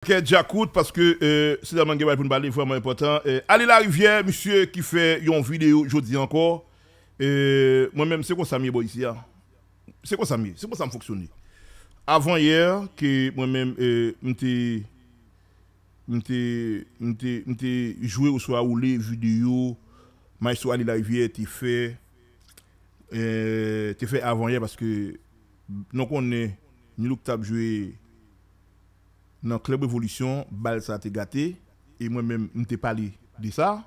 Ok, dja kout, paske euh, se daman ge waj pou n'bali, mwen fwa mwen impotant euh, Alila Rivière, msye ki fe yon videyo, jodi anko Mwen menm se kon sa miye bo yisi ya Se kon sa miye, se kon sa m foksyoni Avan yèr, ki mwen menm, mwen te Mwen te, mwen te, mwen te Jouè ou so a ou lè, joudi yò May so Alila Rivière, te fe euh, Te fe avan yè, paske Non kon ne, ni loup tab jouè dans club évolution balle ça a gâté. Et moi-même, je t'ai parlé de ça.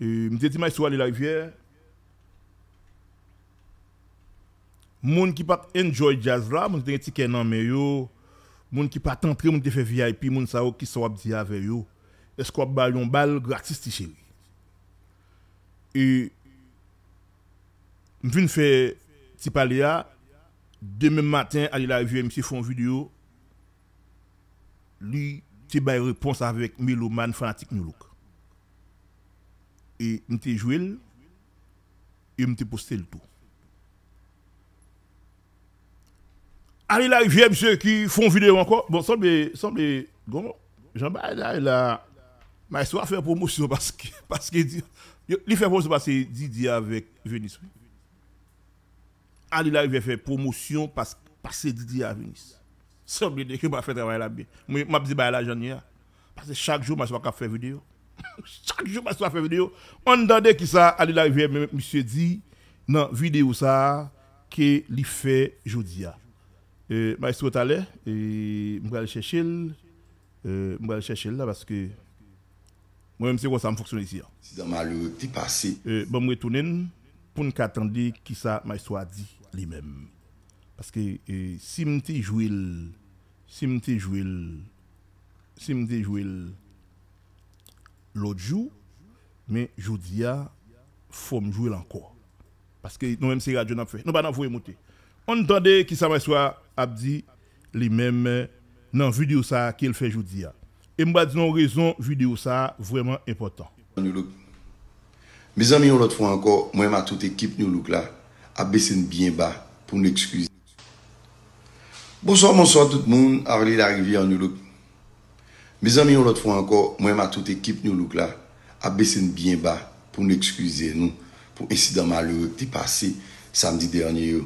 Je me dit, je suis à la rivière. gens qui pas enjoy jazz là, qui qui pas entrer, te fait VIP, moun sa qui sont dit avec yo. Est-ce qu'on bal gratis chéri? Et faire fait petit ah, demain matin aller la rivière, fait font vidéo lui te bay réponse avec Meloman fanatique nous Look. Et m'te joué et m'te posté le tout. Allez là, vient, ceux qui font vidéo encore. Bon, semble semble j'en bats là là mais soit faire promotion parce que parce que il fait promotion parce que Didier avec venice Allez là, il fait promotion parce que Didier avec venice sans oublier que je vais la travail là bien. Je vais dire la journée. Parce que chaque jour, je vais faire vidéo. chaque jour, je vais faire vidéo. On entendait qui ça, la l'arrivée, monsieur dit, dans la vidéo ça, que il fait aujourd'hui. Euh, maestro suis allé, et je vais aller chercher, euh, je vais aller chercher là parce que moi-même, c'est quoi ça me fonctionne ici. C'est hein. dans ma passé. Euh, bon, je vais retourner pour nous attendre qui ça, ma dit lui-même. Parce que euh, si je joué, si je joué, si je joué l'autre jour, mais je il faut me jouer encore. Parce que nous-mêmes, c'est radio n'a fait. Nous pas vous émouter. On entendait qui ça va soit Abdi lui-même euh, dans la vidéo ça qu'il fait aujourd'hui. Et moi, dis non raison, vidéo ça vraiment important. Mes amis, on l'autre fois encore, moi ma toute équipe nous look là, a bien bas pour nous excuser. Bousan monsan tout moun avli l'arrivi an nou luk. Me zan mi yon lot fwa anko, mwen ma tout ekip nou luk la, ap besen byen ba pou nou ekskuse nou, pou insidan malou di pase samdi dernye yo.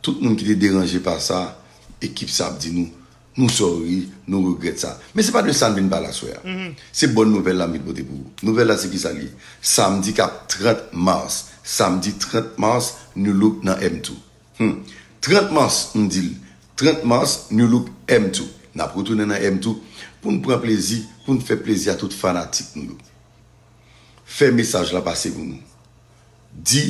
Tout moun ki te deranje pa sa, ekip sa ap di nou, nou sorri, nou regrete sa. Me se pa dwen san bin bala swa ya. Se bon nouvel la mi l'bote pou. Nouvel la se ki sa li. Samdi kap 30 mars. Samdi 30 mars, nou luk nan M2. 30 mars, nou dil. 30 mars, nou louk M2. Nap rotounen nan M2 pou nou pran plezi, pou nou fe plezi a tout fanatik nou louk. Fe mesaj la pase pou nou. Di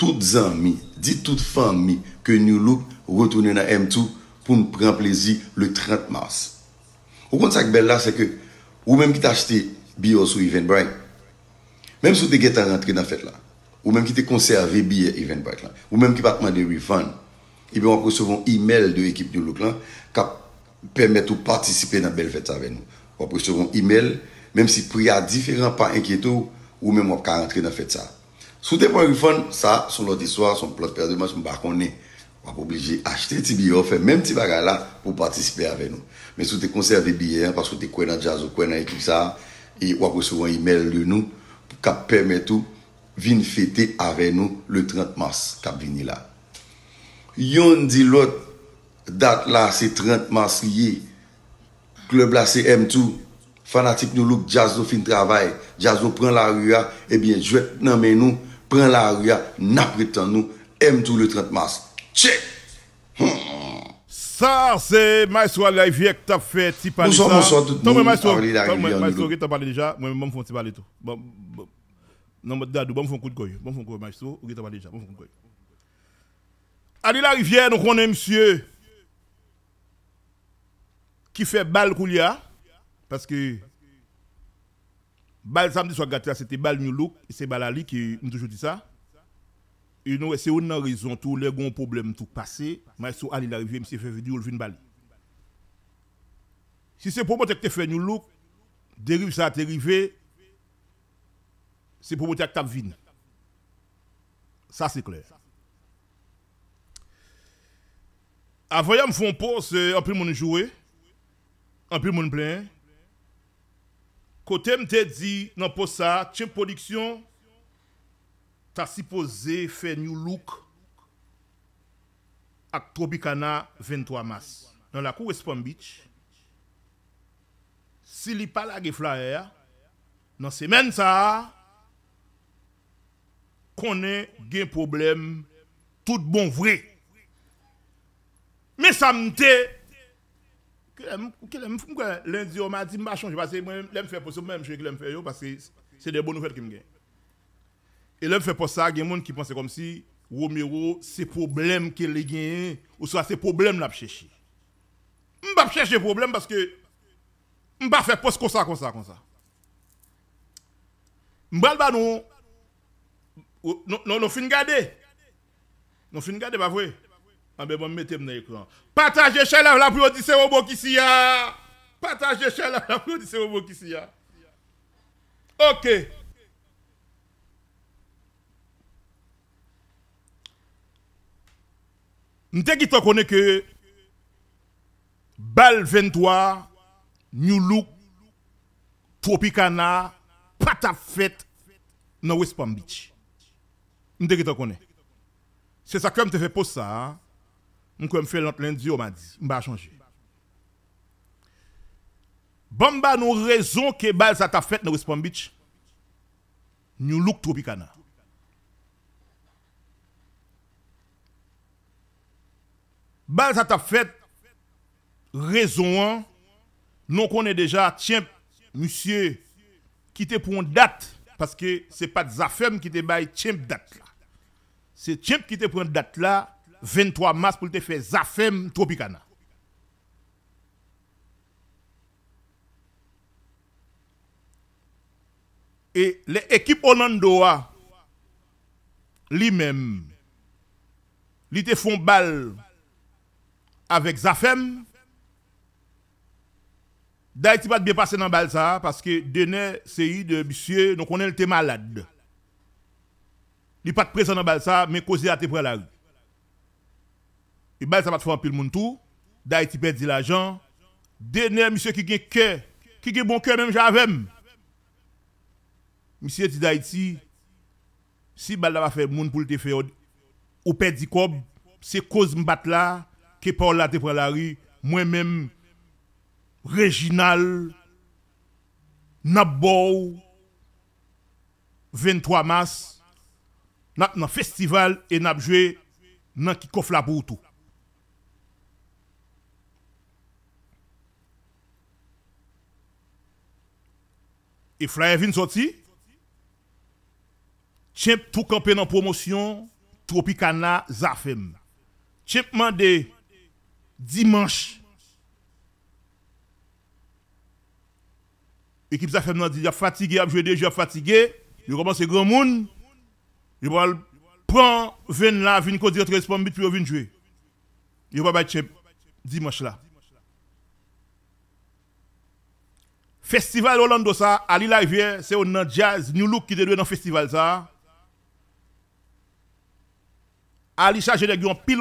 tout zanmi, di tout fanmi, ke nou louk rotounen nan M2 pou nou pran plezi le 30 mars. O kon sa kbella se ke, ou menm ki te achete biyo sou Eventbrite, menm sou te getan rentre nan fet la, ou menm ki te konserve biyo Eventbrite la, ou menm ki patman de revanj, Ibe wap presevon email de ekip nou luk lan Kap permette ou Partisipe nan bel fet sa ven nou Wap presevon email Mem si priya diferent pan enkietou Ou mem wap ka rentre nan fet sa Sou te pon yon fon sa Son loti swa, son plot perdenman, son bakon ne Wap oblije achte ti biye ofen Mem ti bagay la pou patisipe ave nou Men sou te konserve biye an Pasou te kwenan jazou, kwenan ekip sa I wap presevon email de nou Kap permette ou vin fete ave nou Le 30 mars kap vini la Yon di lot dat la se 30 mars liye. Klob la se M2. Fanatik nou loup Jazzo fin travay. Jazzo pren la ria. Ebyen jwet nan men nou. Pren la ria. Nap reten nou. M2 le 30 mars. Che! Sa se maiso ale ay vyek tap fe ti pari sa. Mousan mousan tout nou. Tome maiso. Tome maiso. Moun foun ti bali tou. Bon, bon. non, moun foun kout kouye. Moun foun kouye maiso. Moun foun kouye. Ali la rivière, nous connaissons monsieur qui fait balle coulia, parce que balle samedi soir gâté, c'était balle New Look, c'est balle Ali qui nous toujours dit ça. Et nous, c'est une raison, tout les grands problèmes, tout passé, mais sur Ali la rivière, monsieur fait vidéo, il vient balle. Si c'est pour moi que tu fais New Look, dérive ça, t'es c'est pour moi que tu as Ça, c'est clair. Avoyan m foun euh, pou se anpil moun jouwe, anpil moun plen, kote m te di nan pou sa, chen produksyon, ta sipoze fè new look ak Tropicana 23 mas. Nan la kou wespon bitch, si li pala ge fla er, nan semen sa, konen gen problem tout bon vre, Mais ça me Lundi, on m'a dit, je ne vais pas. Moi, je faire pour ça, même je ça, parce que c'est des bonnes nouvelles qui me gagnent. Et là, fait pour ça, il y a des gens qui pensent comme si Romero, c'est problème qu'il a ou soit c'est problème là le On Je ne vais pas chercher problème parce que je ne vais pas faire ça, comme ça, comme ça. Je ne vais pas nous. non, pas vrai. Je ah, mais bon, mettez-moi dans l'écran. Partagez chez la applaudissez au robot qui s'y a. Partagez chez la applaudissez c'est robot qui s'y a. Ok. Nous te connaît que Bal 23, New Look, Tropicana, Pata fête dans West Palm Beach. Nous te connaît. C'est ça que je te fais poser ça. Hein je fais l'autre lundi m'a dit. Je ne vais changer. Bon, nous raison que bal ça t'a fait dans West Nous look Tropicana. Bal ça t'a fait raison. Nous connaissons déjà, tiens, monsieur, te pour une date. Parce que ce n'est pas Zafem qui te bail, tiens, date là. C'est tiens qui te prend date là 23 mars pour te faire Zafem Tropicana. Et l'équipe Onandoa lui-même, lui te font balle avec Zafem. n'a pas bien passé dans balle ça, parce que Dene c'est de monsieur, donc on est le malade. Il n'est pas de présent dans balle ça, mais causé à te prendre la rue. E bal sa pat fwa anpil moun tou. Da iti pedi la jan. Dene msye ki gen kè. Ki gen bon kè menm javem. Msye ti da iti. Si bal la va fè moun pou li te fè yon. Ou pedi kob. Se koz mbat la. Ke pa ou la te pre la ri. Mwen menm. Reginal. Nab bow. 23 mas. Nan festival. E nab jwe. Nan ki kof la pou tou. et Flyer vient sorti. Champ tout campé en promotion Tropicana Zafem. Champ mandé dimanche. Équipe Zafem nan dit fatigué, a joué déjà fatigué. Il commence grand monde. Je vais prendre 20 là, venir conduire directeur points but puis venir jouer. Il va battre dimanche là. Festival Orlando ça, à l'île Rivière, c'est un jazz New Look qui est dans le festival ça. Ali chargé de pile pile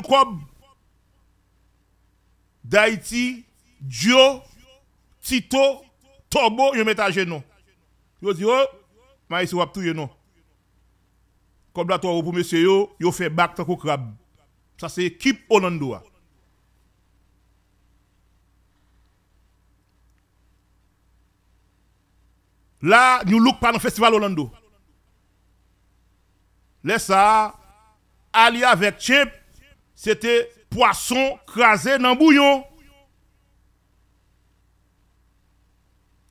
d'Haïti, Dio, Tito, Tobo, ils mettent à genou Ils disent, oh, mais ils tout non. Comme là, toi, pour monsieur, yo, yo fait back tant crab. Ça, c'est équipe Orlando. Hein. Là, nous look pas dans le festival Orlando. Là, ça, Ali avec chip, c'était poisson crasé dans le bouillon.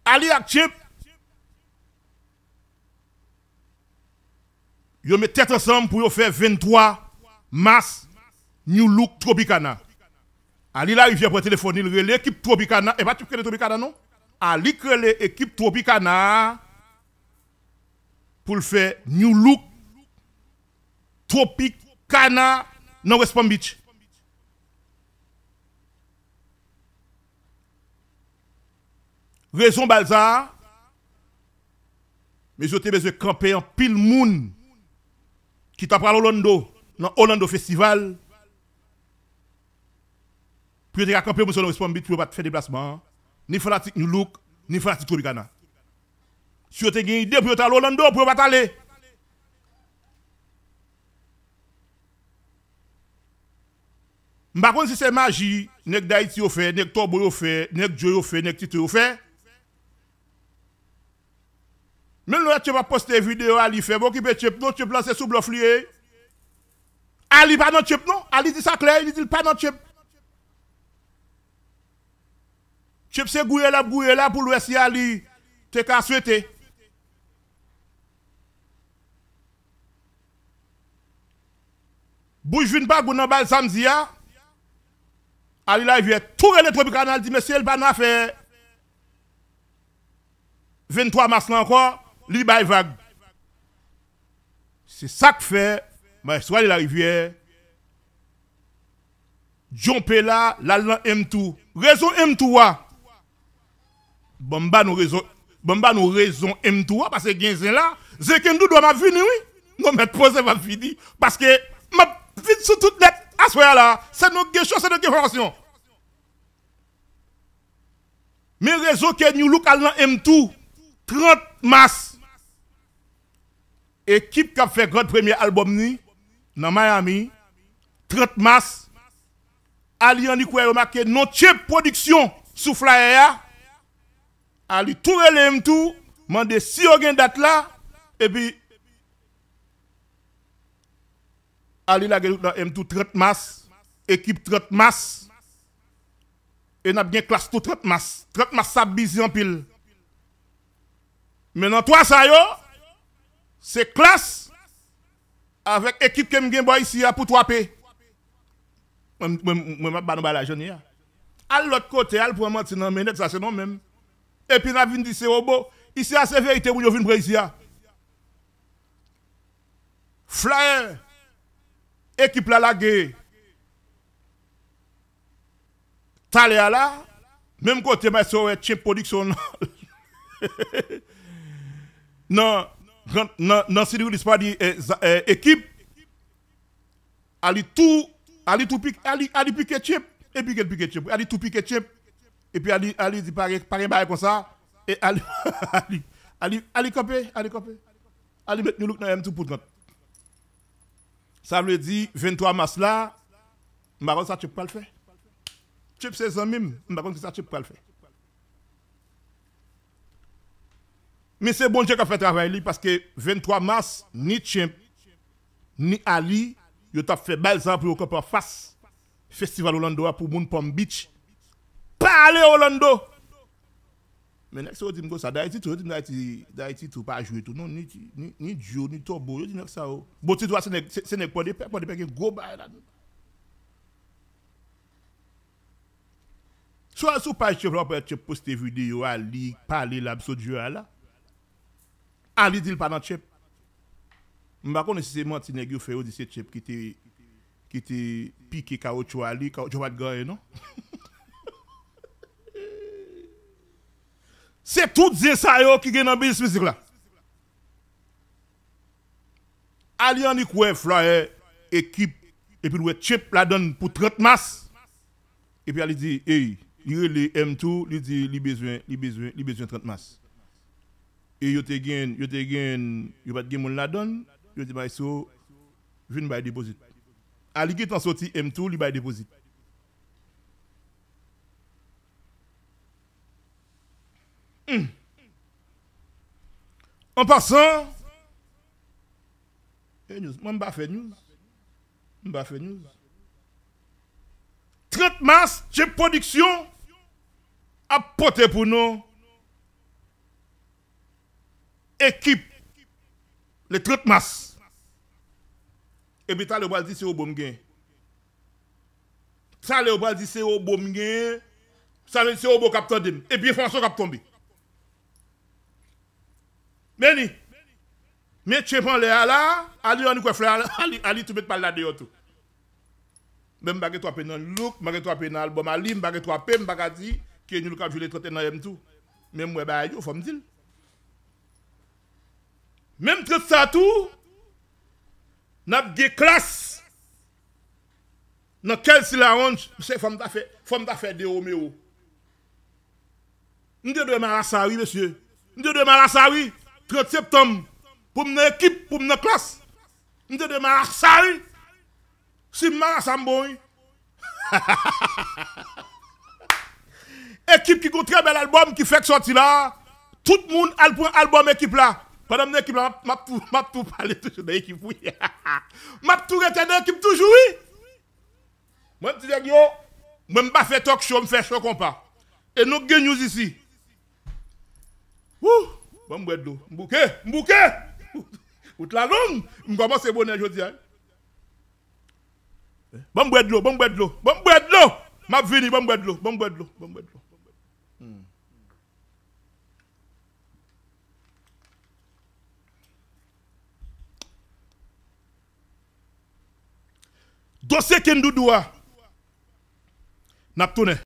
Ali avec chip, Ils mettent tête ensemble pour faire 23 mars New Look Tropicana. Ali il vient pour téléphoner, l'équipe Tropicana, et eh pas ben, tu connais Tropicana non? à l'équipe Tropicana pour faire New Look Tropicana dans West Palm Beach. Raison Balza, mais je te besoin camper en pile moun qui t'a à Orlando dans Orlando Festival. pour tu as campé sur West Palm Beach pour pas faire déplacement ni fanatique ni Look, ni fanatique Tropicana. Si vous avez une idée pour aller Orlando, pour pas aller. Par contre, si c'est magie, nek d'Haïti ou fait, fait, Joe fait, Tito fait. Même là, tu vas poster vidéo, Ali fait, bon, qui peut chip, non, tu sous bluff Ali pas dans chip, non? Ali dit ça clair, il dit pas dans chip. Tu sais gouye là, gouye là pour l'ouest ya li te ka souhaiter. Bouge une bague dans bal samedi ya. Ali la rivière. Tout le tropical dit monsieur le pas n'a fait 23 mars encore li bay vague. C'est ça que fait mais soit la rivière John Pella, la M2. Réseau M2 Bomba nous raison Bamba raison m 2 parce que Genzen là Zekendou doit m'a venir oui non mais poser va fini. parce que m'a vite sous toute net à ce là c'est nos quelque c'est nos informations mais réseau que nous look al M2 30 mars équipe qui a fait grand premier album ni dans Miami 30 mars Allian Nicoya marqué non chip production sous flyer à lui tout m tout, demander si on a une date là, et puis, à lui la dans tout 30 mars, équipe 30 mars, et n'a bien classe tout 30 mars. 30 mars, ça busy en pile. Maintenant, toi, ça yo, c'est classe avec équipe que m'gen boy ici pour 3P. Moi, je ne vais pas la journée. À l'autre côté, elle prend maintenant, mais ça c'est non même et puis n'a vient dire c'est robot. Ici, c'est vérité pour venir ici. Flyer, équipe la lagué. Talé là, même côté, mais c'est chip production. Non, non, non, si vous pas dit équipe, eh, eh, allez tout, allez tout piquer, allez piquer chip, et piquer piquer chip, allez tout piquer chip et puis Ali, Ali dit pareil, pareil, comme ça, et Ali, Ali, Ali, Ali copé, Ali copé, Ali met nous dans même tout pour nous. Ça veut dire, 23 mars là, Maron, ça, tu peux le faire. Tu peux ses amis, Maron, ça, tu peux le faire. Mais c'est bon Dieu qui a fait travail parce que 23 mars, ni Tchimp, ni Ali, ils ont fait belle ça pour qu'on face. Festival Hollandois pour Moon Palm Beach. Ale Olondo! Men ek se ou ti m gwa sa. Da iti tou, da iti tou pa a jwe tou. Non, ni djou, ni tou bo. Yo ti nek sa ou. Bo ti tou a sene kwa de pe, kwa de pe gen go ba. Sou an sou pa a chep lopwe chep poste video a li, pa a li lab so djou a la. A li dil pa nan chep. Mbakon ne sise mwant sene gyou feyo di se chep ki te, ki te pike ka o chou a li, ka o chou a gwa e non. C'est tout Dieu ça qui est dans le business physique là. Alliant y quoi équipe et puis chip la donne pour 30 masses. Et puis elle dit hey, il M2, il dit il besoin, il besoin, il besoin 30 masses. Et yo te il yo te il yo pas il mon la donne, yo dit a bah, so il a Ali qui t'en sorti M2, il a dit An pasan, mwa mba fe nyon. Mba fe nyon. Tret mas, chep produksyon, apote pou nou. Ekip, le tret mas, ebi ta le wazise ou bom gen. Ta le wazise ou bom gen, sa le wazise ou bo kapton dem, ebi fwanson kapton bi. Meni... Meni tseman le ala... Ali yon yon kwe fwe ala... Ali tou met pal la deyo tou... Meni baget wapen yon louk... Baget wapen yon albom... Ali baget wapen bagazi... Meni e wapen yon kwe fwe ala tou... Meni wapen yon kwe fwe ala tou... Meni tseman yon kwe fwe ala tou... Napge klas... Nan kel si la anj... Fom ta fwe deyo meyo... Ndiye dwe man la sawi mesye... Ndiye dwe man la sawi... 30 septembre, pour une équipe, pour une classe, je suis de Marseille. Si je Équipe qui un très bel album qui fait que sorti là, tout le monde a un album équipe là. Pendant que l'équipe là, je tout parler toujours de l'équipe. Je tout rester dans l'équipe toujours. Moi, je dis je ne pas faire talk show, je fais show compas. Et nous gagnons ici. Ouh Bon, mbouke! Mbouke! Utlaloum! Mkwama sebo nen jousi an. Mbouke! Mbouke! Mbouke! Mbouke! Mbouke! Mbouke! Dosye ki ndu dua, nap tou ne.